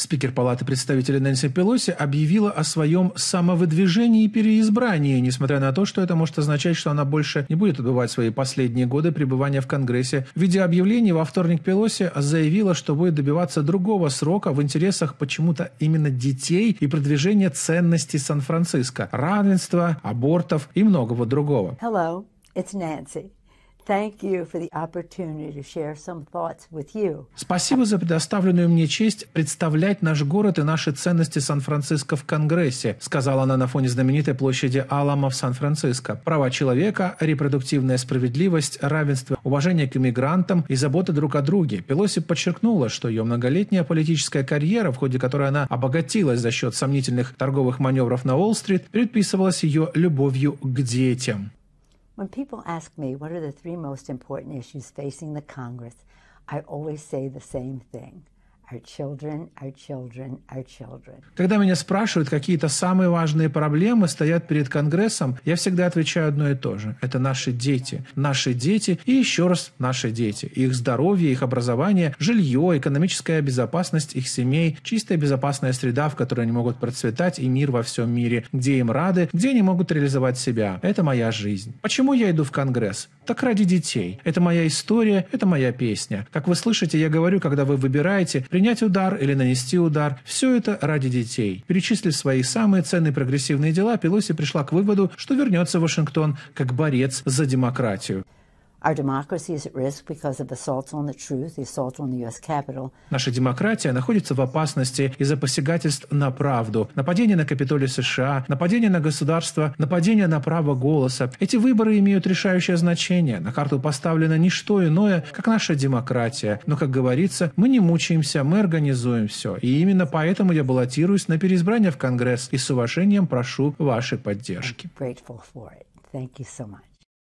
Спикер Палаты представителей Нэнси Пелоси объявила о своем самовыдвижении и переизбрании, несмотря на то, что это может означать, что она больше не будет отбывать свои последние годы пребывания в Конгрессе. В виде объявления во вторник Пелоси заявила, что будет добиваться другого срока в интересах почему-то именно детей и продвижения ценностей Сан-Франциско, равенства, абортов и многого другого. Hello, it's Nancy. Спасибо за предоставленную мне честь представлять наш город и наши ценности Сан-Франциско в Конгрессе, сказала она на фоне знаменитой площади Алама в Сан-Франциско. Права человека, репродуктивная справедливость, равенство, уважение к иммигрантам и забота друг о друге. Пелоси подчеркнула, что ее многолетняя политическая карьера, в ходе которой она обогатилась за счет сомнительных торговых маневров на Уолл-стрит, предписывалась ее любовью к детям. When people ask me what are the three most important issues facing the Congress, I always say the same thing Our children, our children, our children. Когда меня спрашивают, какие-то самые важные проблемы стоят перед Конгрессом, я всегда отвечаю одно и то же. Это наши дети. Наши дети и еще раз наши дети. Их здоровье, их образование, жилье, экономическая безопасность их семей, чистая безопасная среда, в которой они могут процветать, и мир во всем мире, где им рады, где они могут реализовать себя. Это моя жизнь. Почему я иду в Конгресс? Так ради детей. Это моя история, это моя песня. Как вы слышите, я говорю, когда вы выбираете, принять удар или нанести удар. Все это ради детей. Перечислив свои самые ценные прогрессивные дела, Пелоси пришла к выводу, что вернется в Вашингтон как борец за демократию. Наша демократия находится в опасности из-за посягательств на правду, нападения на Капитолий США, нападения на государство, нападения на право голоса. Эти выборы имеют решающее значение. На карту поставлено не что иное, как наша демократия. Но, как говорится, мы не мучаемся, мы организуем все. И именно поэтому я баллотируюсь на переизбрание в Конгресс и с уважением прошу вашей поддержки. Thank you so much.